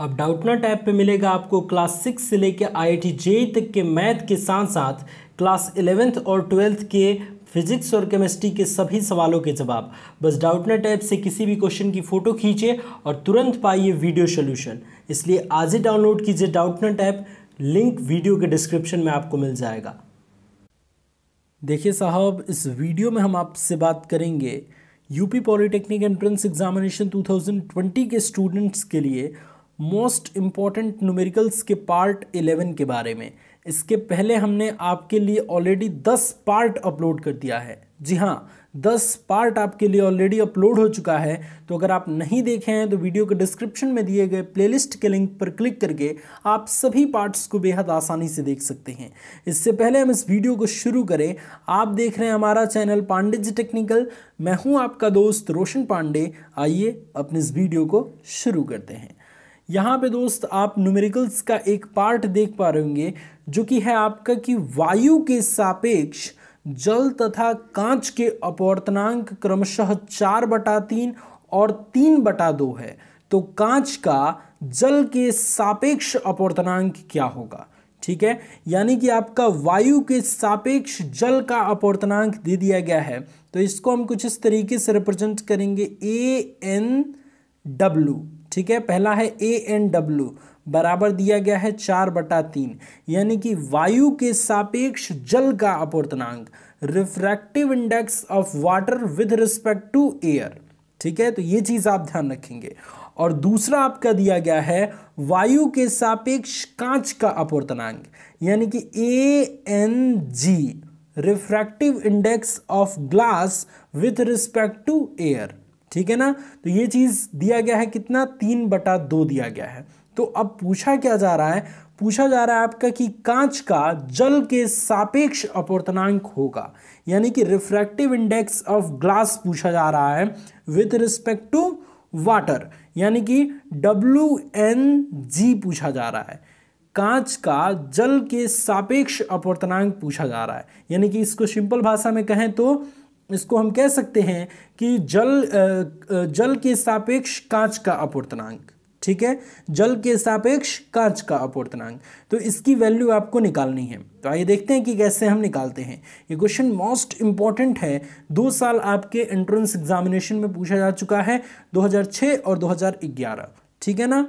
अब Doubtnut tab पे मिलेगा आपको क्लास सिक्स से लेकर आई आई जेई तक के मैथ के साथ साथ क्लास इलेवेंथ और ट्वेल्थ के फिजिक्स और केमिस्ट्री के सभी सवालों के जवाब बस डाउटनेट ऐप से किसी भी क्वेश्चन की फ़ोटो खींचे और तुरंत पाइए वीडियो सोल्यूशन इसलिए आज ही डाउनलोड कीजिए डाउटनेट ऐप लिंक वीडियो के डिस्क्रिप्शन में आपको मिल जाएगा देखिए साहब इस वीडियो में हम आपसे बात करेंगे यूपी पॉलिटेक्निक एंट्रेंस एग्जामिनेशन 2020 के स्टूडेंट्स के लिए मोस्ट इम्पॉर्टेंट न्यूमेरिकल्स के पार्ट 11 के बारे में इसके पहले हमने आपके लिए ऑलरेडी 10 पार्ट अपलोड कर दिया है जी हाँ 10 पार्ट आपके लिए ऑलरेडी अपलोड हो चुका है तो अगर आप नहीं देखे हैं तो वीडियो के डिस्क्रिप्शन में दिए गए प्लेलिस्ट के लिंक पर क्लिक करके आप सभी पार्ट्स को बेहद आसानी से देख सकते हैं इससे पहले हम इस वीडियो को शुरू करें आप देख रहे हैं हमारा चैनल पांडे जी टेक्निकल मैं हूँ आपका दोस्त रोशन पांडे आइए अपने इस वीडियो को शुरू करते हैं यहाँ पे दोस्त आप न्यूमेरिकल्स का एक पार्ट देख पा रहे होंगे जो कि है आपका कि वायु के सापेक्ष जल तथा कांच के अपवर्तनांक क्रमशः चार बटा तीन और तीन बटा दो है तो कांच का जल के सापेक्ष अपवर्तनांक क्या होगा ठीक है यानी कि आपका वायु के सापेक्ष जल का अपवर्तनांक दे दिया गया है तो इसको हम कुछ इस तरीके से रिप्रेजेंट करेंगे ए एन डब्ल्यू ठीक है पहला है ए एन डब्ल्यू बराबर दिया गया है चार बटा तीन यानी कि वायु के सापेक्ष जल का अपवर्तनांक refractive index of water with respect to air ठीक है तो ये चीज़ आप ध्यान रखेंगे और दूसरा आपका दिया गया है वायु के सापेक्ष कांच का अपवर्तनांक यानी कि A N G refractive index of glass with respect to air ठीक है ना तो ये चीज़ दिया गया है कितना तीन बटा दो दिया गया है तो अब पूछा क्या जा रहा है पूछा जा रहा है आपका कि कांच का जल के सापेक्ष अपवर्तनांक होगा यानी कि रिफ्रैक्टिव इंडेक्स ऑफ ग्लास पूछा जा रहा है विथ रिस्पेक्ट टू वाटर यानी कि डब्ल्यू एन जी पूछा जा रहा है कांच का जल के सापेक्ष अपवर्तनांक पूछा जा रहा है यानी कि इसको सिंपल भाषा में कहें तो इसको हम कह सकते हैं कि जल जल के सापेक्ष कांच का अपूर्तनांक ठीक है जल के सापेक्ष कांच का अपूर्तनांक तो इसकी वैल्यू आपको निकालनी है तो आइए देखते हैं कि कैसे हम निकालते हैं ये क्वेश्चन मोस्ट इंपॉर्टेंट है दो साल आपके एंट्रेंस एग्जामिनेशन में पूछा जा चुका है 2006 और 2011 ठीक है ना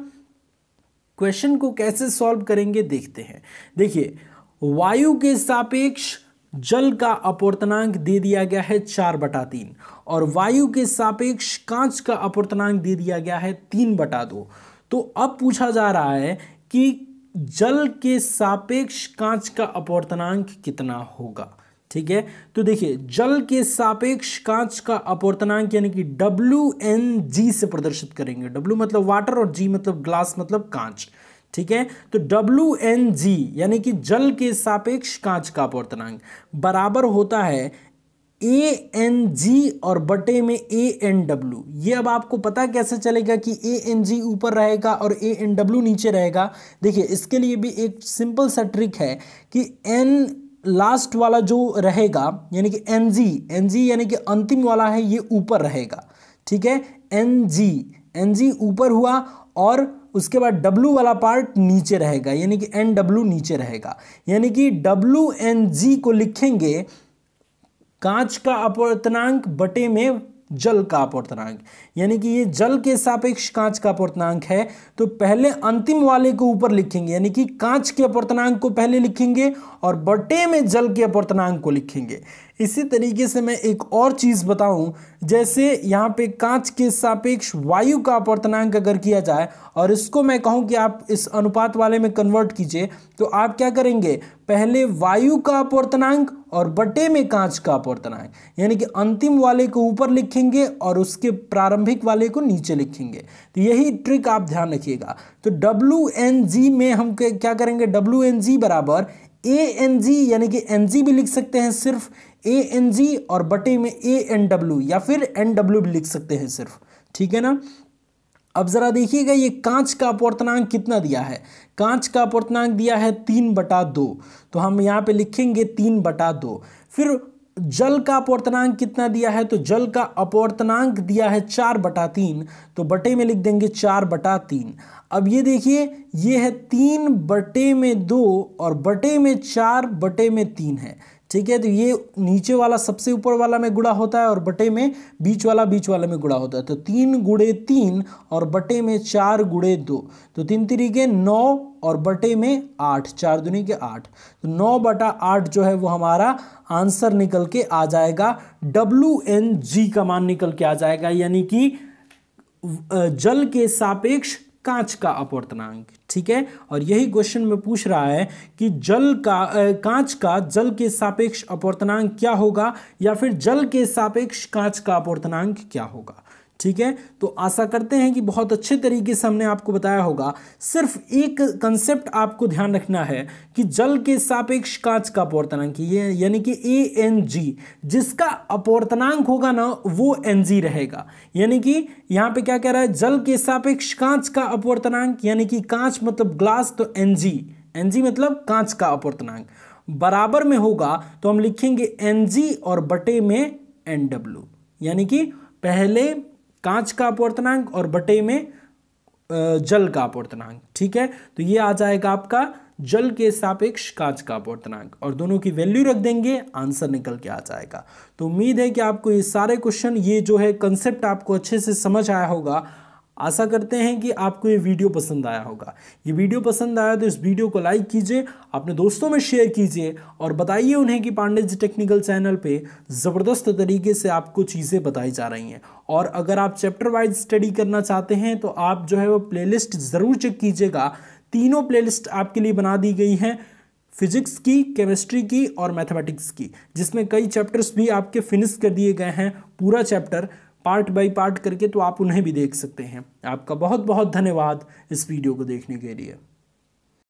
क्वेश्चन को कैसे सॉल्व करेंगे देखते हैं देखिए वायु के सापेक्ष जल का अपवर्तनांक दे दिया गया है चार बटा तीन और वायु के सापेक्ष कांच का अपवर्तनांक दे दिया गया है तीन बटा दो तो अब पूछा जा रहा है कि जल के सापेक्ष कांच का अपवर्तनांक कितना होगा ठीक है तो देखिए जल के सापेक्ष कांच का अपवर्तनांक यानी कि डब्ल्यू एन जी से प्रदर्शित करेंगे डब्ल्यू मतलब वाटर और जी मतलब ग्लास मतलब कांच ठीक है तो डब्ल्यू एन जी यानी कि जल के सापेक्ष कांच का अपवर्तनांक बराबर होता है ए एन जी और बटे में ए एन डब्ल्यू ये अब आपको पता कैसे चलेगा कि ए एन जी ऊपर रहेगा और ए एन डब्ल्यू नीचे रहेगा देखिए इसके लिए भी एक सिंपल सा ट्रिक है कि एन लास्ट वाला जो रहेगा यानी कि एन जी एन जी यानी कि अंतिम वाला है ये ऊपर रहेगा ठीक है एन जी एन जी ऊपर हुआ और उसके बाद W वाला पार्ट नीचे रहेगा यानी कि एन नीचे रहेगा यानी कि डब्लू एन जी को लिखेंगे कांच का अपवर्तनांक बटे में जल का अपवर्तनांक यानी कि ये जल के सापेक्ष कांच का अपवर्तनांक है तो पहले अंतिम वाले को ऊपर लिखेंगे यानी कि कांच के अपवर्तनांक को पहले लिखेंगे और बटे में जल के अपवर्तनांक को लिखेंगे इसी तरीके से मैं एक और चीज़ बताऊं जैसे यहाँ पे कांच के सापेक्ष वायु का अपर्तनांक अगर किया जाए और इसको मैं कहूँ कि आप इस अनुपात वाले में कन्वर्ट कीजिए तो आप क्या करेंगे पहले वायु का अपर्तनांक और बटे में कांच का अपर्तनांक यानी कि अंतिम वाले को ऊपर लिखेंगे और उसके प्रारंभिक वाले को नीचे लिखेंगे तो यही ट्रिक आप ध्यान रखिएगा तो डब्ल्यू में हम क्या करेंगे डब्ल्यू बराबर ए एन जी यानी कि एन जी भी लिख सकते हैं सिर्फ ए एन जी और बटे में ए एन डब्ल्यू या फिर एन डब्ल्यू भी लिख सकते हैं सिर्फ ठीक है ना अब ज़रा देखिएगा ये कांच का अपवर्तनांक कितना दिया है कांच का अपवर्तनांक दिया है तीन बटा दो तो हम यहाँ पे लिखेंगे तीन बटा दो फिर जल का अपवर्तनांक कितना दिया है तो जल का अपवर्तनांक दिया है चार बटा तीन तो बटे में लिख देंगे चार बटा तीन अब ये देखिए ये है तीन बटे में दो और बटे में चार बटे में तीन है ठीक है तो ये नीचे वाला सबसे ऊपर वाला में गुड़ा होता है और बटे में बीच वाला बीच वाला में गुड़ा होता है तो तीन गुड़े तीन और बटे में चार गुड़े दो तो तीन तरीके नौ और बटे में आठ चार दुनी के आठ तो नौ बटा आठ जो है वो हमारा आंसर निकल के आ जाएगा डब्ल्यू एन जी का मान निकल के आ जाएगा यानी कि जल के सापेक्ष कांच का अपवर्तनांक ठीक है और यही क्वेश्चन में पूछ रहा है कि जल का कांच का जल के सापेक्ष अपवर्तनांक क्या होगा या फिर जल के सापेक्ष कांच का अपवर्तनांक क्या होगा ठीक है तो आशा करते हैं कि बहुत अच्छे तरीके से हमने आपको बताया होगा सिर्फ एक कंसेप्ट आपको ध्यान रखना है कि जल के सापेक्ष कांच का अपवर्तनांक ये यानी कि ए एन जी जिसका अपवर्तनांक होगा ना वो एन जी रहेगा यानी कि यहाँ पे क्या कह रहा है जल के सापेक्ष कांच का अपवर्तनांक यानी कि कांच मतलब ग्लास तो एन जी एन जी मतलब कांच का अपवर्तनांक बराबर में होगा तो हम लिखेंगे एन जी और बटे में एन डब्ल्यू यानी कि पहले कांच का अपवर्तनांक और बटे में जल का अपवर्तनांक ठीक है तो ये आ जाएगा आपका जल के सापेक्ष कांच का अपवर्तनांक और दोनों की वैल्यू रख देंगे आंसर निकल के आ जाएगा तो उम्मीद है कि आपको ये सारे क्वेश्चन ये जो है कंसेप्ट आपको अच्छे से समझ आया होगा आशा करते हैं कि आपको ये वीडियो पसंद आया होगा ये वीडियो पसंद आया तो इस वीडियो को लाइक कीजिए अपने दोस्तों में शेयर कीजिए और बताइए उन्हें कि पांडे जी टेक्निकल चैनल पे ज़बरदस्त तरीके से आपको चीज़ें बताई जा रही हैं और अगर आप चैप्टर वाइज स्टडी करना चाहते हैं तो आप जो है वो प्ले ज़रूर चेक कीजिएगा तीनों प्ले आपके लिए बना दी गई हैं फिजिक्स की केमिस्ट्री की और मैथमेटिक्स की जिसमें कई चैप्टर्स भी आपके फिनिश कर दिए गए हैं पूरा चैप्टर पार्ट बाय पार्ट करके तो आप उन्हें भी देख सकते हैं आपका बहुत बहुत धन्यवाद इस वीडियो को देखने के लिए